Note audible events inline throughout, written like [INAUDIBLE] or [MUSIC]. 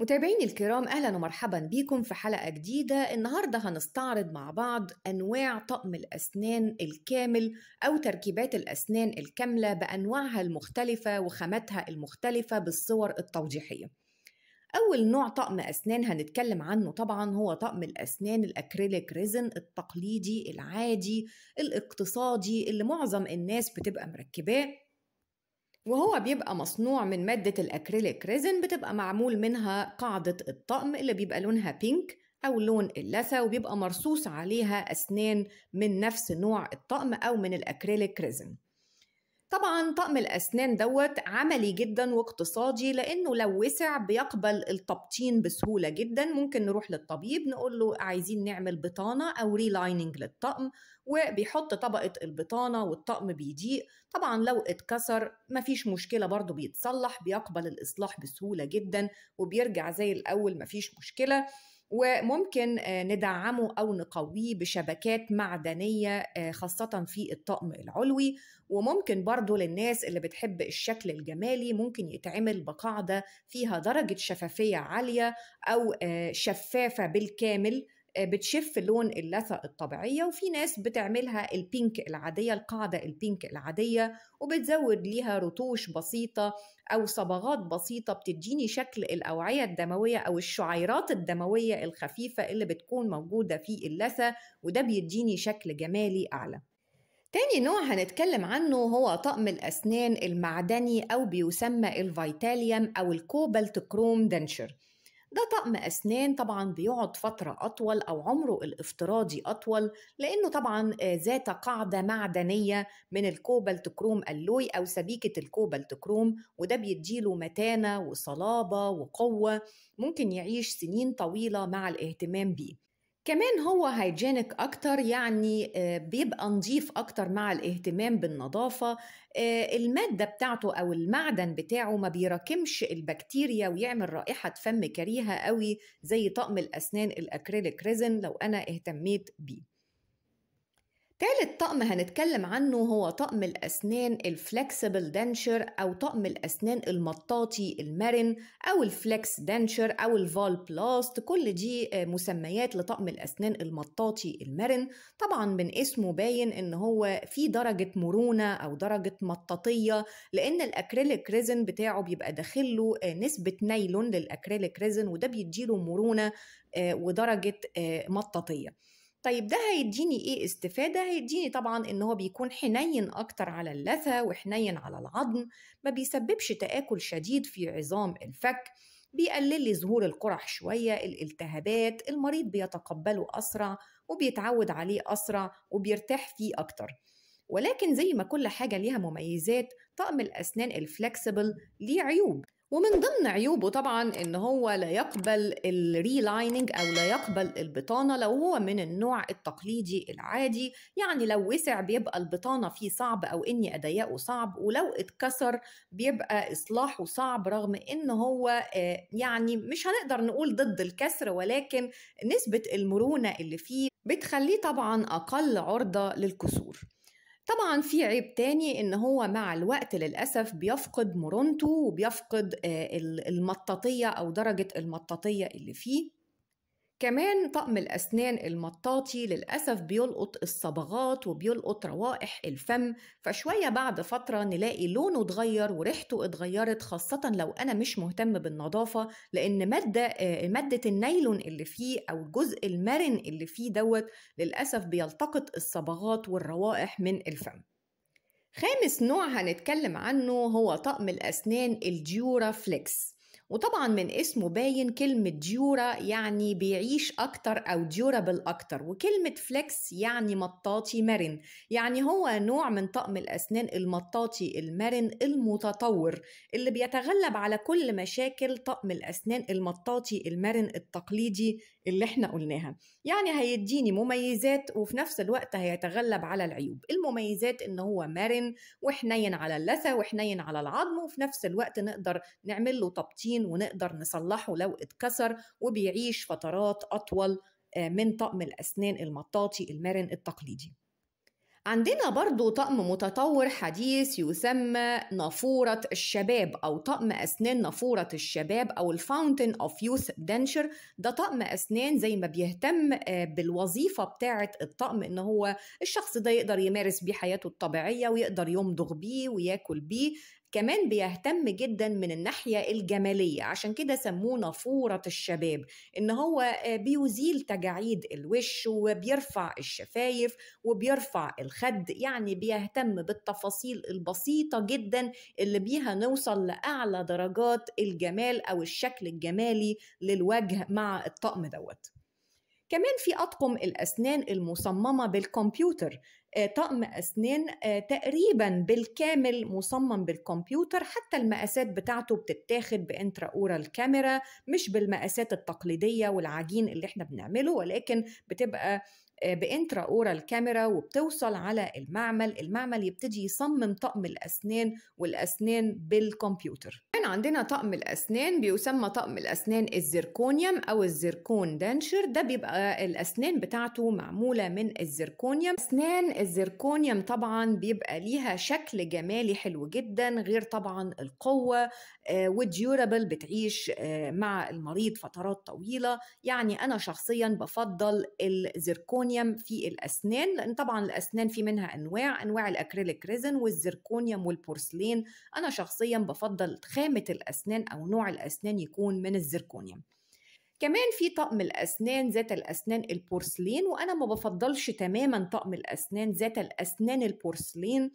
متابعيني الكرام اهلا ومرحبا بيكم في حلقه جديده النهارده هنستعرض مع بعض انواع طقم الاسنان الكامل او تركيبات الاسنان الكامله بانواعها المختلفه وخاماتها المختلفه بالصور التوضيحيه اول نوع طقم اسنان هنتكلم عنه طبعا هو طقم الاسنان الاكريليك ريزن التقليدي العادي الاقتصادي اللي معظم الناس بتبقى مركباه وهو بيبقى مصنوع من مادة الأكريليك ريزن بتبقى معمول منها قاعدة الطقم اللي بيبقى لونها بينك أو لون اللثة وبيبقى مرصوص عليها أسنان من نفس نوع الطقم أو من الأكريليك ريزن طبعا طقم الأسنان دوت عملي جدا واقتصادي لأنه لو وسع بيقبل التبطين بسهولة جدا ممكن نروح للطبيب نقول له عايزين نعمل بطانة أو ريلايننج للطقم وبيحط طبقة البطانة والطقم بيضيق طبعا لو اتكسر مفيش مشكلة برضه بيتصلح بيقبل الإصلاح بسهولة جدا وبيرجع زي الأول مفيش مشكلة وممكن آه، ندعمه او نقويه بشبكات معدنيه آه، خاصه في الطقم العلوي وممكن برضو للناس اللي بتحب الشكل الجمالي ممكن يتعمل بقاعده فيها درجه شفافيه عاليه او آه، شفافه بالكامل آه، بتشف لون اللثة الطبيعية وفي ناس بتعملها البينك العادية القاعدة البينك العادية وبتزود ليها رتوش بسيطة أو صبغات بسيطة بتديني شكل الأوعية الدموية أو الشعيرات الدموية الخفيفة اللي بتكون موجودة في اللثة وده بيديني شكل جمالي أعلى تاني نوع هنتكلم عنه هو طقم الأسنان المعدني أو بيسمى الفيتاليوم أو الكوبالت كروم دنشر ده طقم أسنان طبعا بيقعد فترة أطول أو عمره الافتراضي أطول لأنه طبعا آه، ذات قاعدة معدنية من الكوبالت كروم ألوي أو سبيكة الكوبالت كروم وده بيديله متانة وصلابة وقوة ممكن يعيش سنين طويلة مع الاهتمام بيه كمان هو هايجينيك اكتر يعني آه، بيبقى نظيف اكتر مع الاهتمام بالنظافه آه، الماده بتاعته او المعدن بتاعه ما بيراكمش البكتيريا ويعمل رائحه فم كريهه قوي زي طقم الاسنان الاكريليك ريزن لو انا اهتميت بيه تالت طقم هنتكلم عنه هو طقم الأسنان الفلكسبل دنشر أو طقم الأسنان المطاطي المرن أو الفلكس دنشر أو الفال بلاست كل دي آه، مسميات لطقم الأسنان المطاطي المرن طبعا من اسمه باين إن هو في درجة مرونة أو درجة مطاطية لأن الأكريليك ريزن بتاعه بيبقى داخله آه، نسبة نايلون للأكريليك ريزن وده بيديله مرونة آه، ودرجة مطاطية طيب ده هيديني ايه استفادة؟ هيديني طبعا ان هو بيكون حنين اكتر على اللثة وحنين على العظم ما بيسببش تآكل شديد في عظام الفك بيقلل لي ظهور القرح شوية الالتهابات المريض بيتقبله أسرع وبيتعود عليه أسرع وبيرتاح فيه أكتر ولكن زي ما كل حاجة ليها مميزات طقم الأسنان الفلكسبل ليه عيوب ومن ضمن عيوبه طبعا ان هو لا يقبل الريلايننج او لا يقبل البطانه لو هو من النوع التقليدي العادي يعني لو وسع بيبقى البطانه فيه صعب او اني اضيقه صعب ولو اتكسر بيبقى اصلاحه صعب رغم ان هو آه، يعني مش هنقدر نقول ضد الكسر ولكن نسبه المرونه اللي فيه بتخليه طبعا اقل عرضه للكسور طبعا في عيب تاني ان هو مع الوقت للاسف بيفقد مرونته وبيفقد آه، المطاطيه او درجه المطاطيه اللي فيه كمان طقم الأسنان المطاطي للأسف بيلقط الصبغات وبيلقط روائح الفم فشوية بعد فترة نلاقي لونه اتغير وريحته اتغيرت خاصة لو أنا مش مهتم بالنظافة لأن مادة آه، مادة النايلون اللي فيه أو الجزء المرن اللي فيه دوت للأسف بيلتقط الصبغات والروائح من الفم خامس نوع هنتكلم عنه هو طقم الأسنان الديورا فليكس وطبعا من اسمه باين كلمة ديورا يعني بيعيش أكتر أو ديورابل أكتر وكلمة فليكس يعني مطاطي مرن يعني هو نوع من طقم الأسنان المطاطي المرن المتطور اللي بيتغلب على كل مشاكل طقم الأسنان المطاطي المرن التقليدي اللي احنا قلناها يعني هيديني مميزات وفي نفس الوقت هيتغلب على العيوب المميزات ان هو مرن وحنين على اللثة وحنين على العظم وفي نفس الوقت نقدر نعمل له تبطين متفقين ونقدر نصلحه لو اتكسر وبيعيش فترات أطول آه، من طقم الأسنان المطاطي المرن التقليدي عندنا برضو طقم متطور حديث يسمى نافورة الشباب أو طقم أسنان نافورة الشباب أو الفاونتن أوف يوث دنشر ده طقم أسنان زي ما بيهتم آه، بالوظيفة بتاعة الطقم إن هو الشخص ده يقدر يمارس بيه حياته الطبيعية ويقدر يمضغ بيه وياكل بيه كمان بيهتم جدا من الناحية الجمالية عشان كده سموه نافورة الشباب إن هو آه، بيزيل تجاعيد الوش وبيرفع الشفايف وبيرفع الخد يعني بيهتم بالتفاصيل البسيطة جدا اللي بيها نوصل لأعلى درجات الجمال أو الشكل الجمالي للوجه مع الطقم دوت كمان في أطقم الأسنان المصممة بالكمبيوتر آه، طقم أسنان آه، تقريبا بالكامل مصمم بالكمبيوتر حتى المقاسات بتاعته بتتاخد بانترا اورال كاميرا مش بالمقاسات التقليدية والعجين اللي احنا بنعمله ولكن بتبقى آه، بانترا اورال كاميرا وبتوصل على المعمل المعمل يبتدي يصمم طقم الأسنان والأسنان بالكمبيوتر كان عندنا طقم الأسنان بيسمى طقم الأسنان الزركونيوم أو الزركون دنشر ده بيبقى الأسنان بتاعته معمولة من الزركونيوم أسنان الزركونيوم طبعا بيبقى ليها شكل جمالي حلو جدا غير طبعا القوة آه، وديورابل بتعيش آه، مع المريض فترات طويلة يعني أنا شخصيا بفضل الزركونيوم في الأسنان لأن طبعا الأسنان في منها أنواع أنواع الأكريليك ريزن والزركونيوم والبورسلين أنا شخصيا بفضل خامة الأسنان أو نوع الأسنان يكون من الزركونيا كمان في طقم الأسنان ذات الأسنان البورسلين وأنا ما بفضلش تماما طقم الأسنان ذات الأسنان البورسلين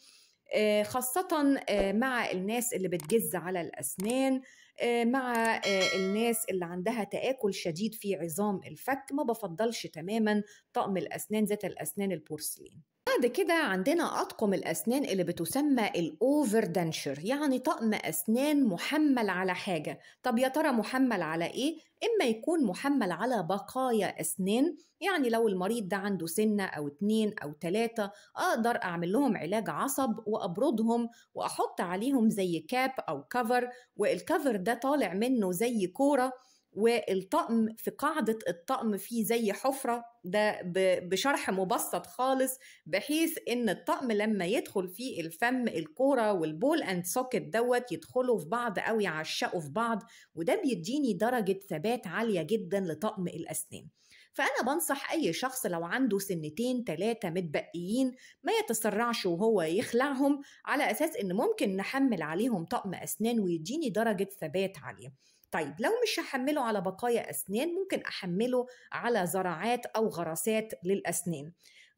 آه، خاصة آه، مع الناس اللي بتجز على الأسنان آه، مع الناس اللي عندها تآكل شديد في عظام الفك ما بفضلش تماما طقم الأسنان ذات الأسنان البورسلين بعد كده عندنا أطقم الأسنان اللي بتسمى الأوفر دانشر يعني طقم أسنان محمل على حاجة طب يا ترى محمل على إيه؟ إما يكون محمل على بقايا أسنان يعني لو المريض ده عنده سنة أو اتنين أو تلاتة أقدر أعمل لهم علاج عصب وأبردهم وأحط عليهم زي كاب أو كفر والكفر ده طالع منه زي كورة والطقم في قاعدة الطقم فيه زي حفرة ده بشرح مبسط خالص بحيث ان الطقم لما يدخل فيه الفم الكورة والبول اند سوكت دوت يدخلوا في بعض او يعشقوا في بعض وده بيديني درجة ثبات عالية جدا لطقم الاسنان فأنا بنصح أي شخص لو عنده سنتين تلاتة متبقيين ما يتسرعش وهو يخلعهم على أساس إن ممكن نحمل عليهم طقم أسنان ويديني درجة ثبات عالية طيب لو مش هحمله على بقايا أسنان ممكن أحمله على زراعات أو غرسات للأسنان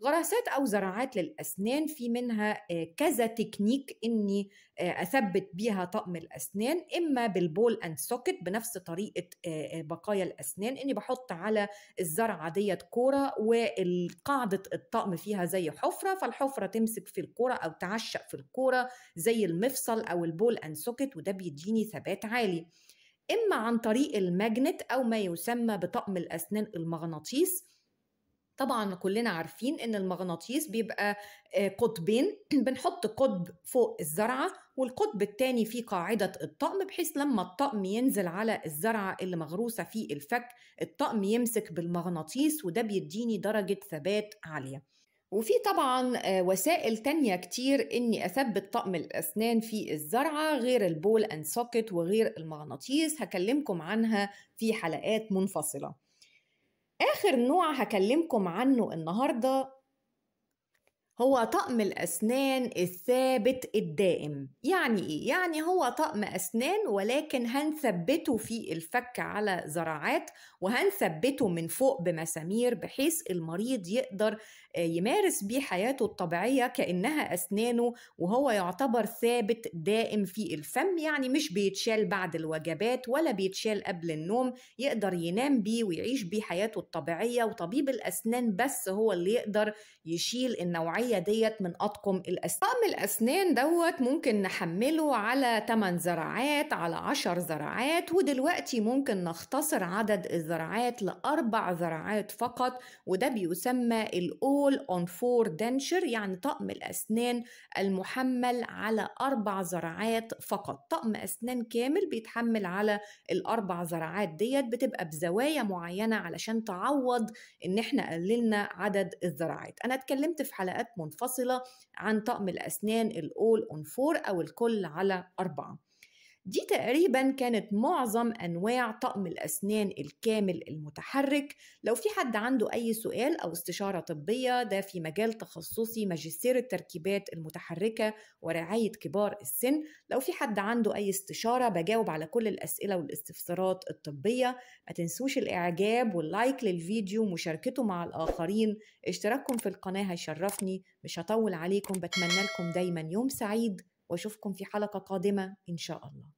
غرسات أو زراعات للأسنان في منها آه، كذا تكنيك إني آه، أثبت بيها طقم الأسنان إما بالبول أند سوكت بنفس طريقة آه، بقايا الأسنان إني بحط على الزرعة ديت كورة وقاعدة الطقم فيها زي حفرة فالحفرة تمسك في الكورة أو تعشق في الكورة زي المفصل أو البول أند سوكت وده بيديني ثبات عالي إما عن طريق الماجنت أو ما يسمى بطقم الأسنان المغناطيس طبعا كلنا عارفين ان المغناطيس بيبقى آه، قطبين [CLEARS THROAT] بنحط قطب فوق الزرعه والقطب الثاني فيه قاعده الطقم بحيث لما الطقم ينزل على الزرعه اللي مغروسه في الفك الطقم يمسك بالمغناطيس وده بيديني درجه ثبات عاليه وفي طبعا آه، وسائل تانية كتير اني اثبت طقم الاسنان في الزرعة غير البول اند سوكت وغير المغناطيس هكلمكم عنها في حلقات منفصلة اخر نوع هكلمكم عنه النهاردة هو طقم الاسنان الثابت الدائم يعني ايه؟ يعني هو طقم اسنان ولكن هنثبته في الفك على زراعات وهنثبته من فوق بمسامير بحيث المريض يقدر يمارس بيه حياته الطبيعيه كانها اسنانه وهو يعتبر ثابت دائم في الفم يعني مش بيتشال بعد الوجبات ولا بيتشال قبل النوم يقدر ينام بيه ويعيش بيه حياته الطبيعيه وطبيب الاسنان بس هو اللي يقدر يشيل النوعيه ديت من اطقم الاسنان طقم الاسنان دوت ممكن نحمله على 8 زراعات على 10 زراعات ودلوقتي ممكن نختصر عدد الزراعات لاربع زراعات فقط وده بيسمى الاو الكنترول اون فور دنشر يعني طقم الأسنان المحمل على أربع زراعات فقط طقم أسنان كامل بيتحمل على الأربع زراعات ديت بتبقى بزوايا معينة علشان تعوض إن إحنا قللنا عدد الزرعات أنا اتكلمت في حلقات منفصلة عن طقم الأسنان الأول اون فور أو الكل على أربعة دي تقريبا كانت معظم انواع طقم الاسنان الكامل المتحرك لو في حد عنده اي سؤال او استشاره طبيه ده في مجال تخصصي ماجستير التركيبات المتحركه ورعايه كبار السن لو في حد عنده اي استشاره بجاوب على كل الاسئله والاستفسارات الطبيه ما تنسوش الاعجاب واللايك للفيديو ومشاركته مع الاخرين اشتراككم في القناه هيشرفني مش هطول عليكم بتمنى لكم دايما يوم سعيد واشوفكم في حلقه قادمه ان شاء الله